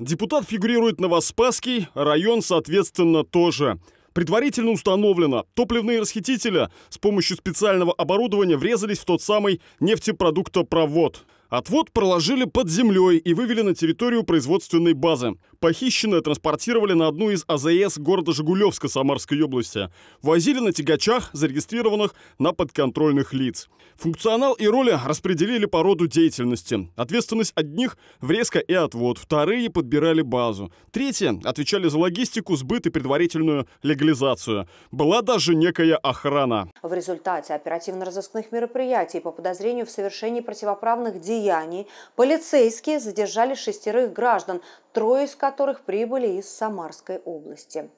Депутат фигурирует Новоспасский, район, соответственно, тоже. Предварительно установлено, топливные расхитители с помощью специального оборудования врезались в тот самый нефтепродуктопровод – Отвод проложили под землей и вывели на территорию производственной базы. Похищенное транспортировали на одну из АЗС города Жигулевска Самарской области. Возили на тягачах, зарегистрированных на подконтрольных лиц. Функционал и роли распределили по роду деятельности. Ответственность одних – врезка и отвод, вторые – подбирали базу. Третьи – отвечали за логистику, сбыт и предварительную легализацию. Была даже некая охрана. В результате оперативно-розыскных мероприятий по подозрению в совершении противоправных действий деяний полицейские задержали шестерых граждан, трое из которых прибыли из Самарской области.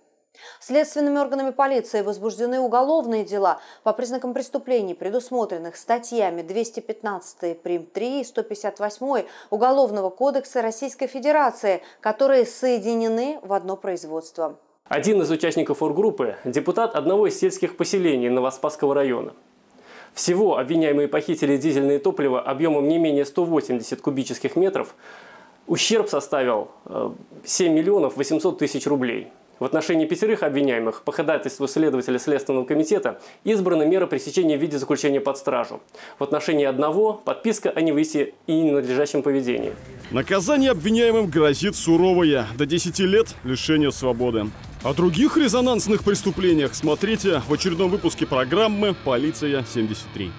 Следственными органами полиции возбуждены уголовные дела по признакам преступлений, предусмотренных статьями 215 прим. 3 и 158 Уголовного кодекса Российской Федерации, которые соединены в одно производство. Один из участников оргруппы – депутат одного из сельских поселений Новоспасского района. Всего обвиняемые похитили дизельное топливо объемом не менее 180 кубических метров. Ущерб составил 7 э, миллионов 800 тысяч рублей. В отношении пятерых обвиняемых по ходатайству следователя Следственного комитета избрана мера пресечения в виде заключения под стражу. В отношении одного – подписка о невысе и ненадлежащем поведении. Наказание обвиняемым грозит суровое – до 10 лет лишения свободы. О других резонансных преступлениях смотрите в очередном выпуске программы «Полиция 73».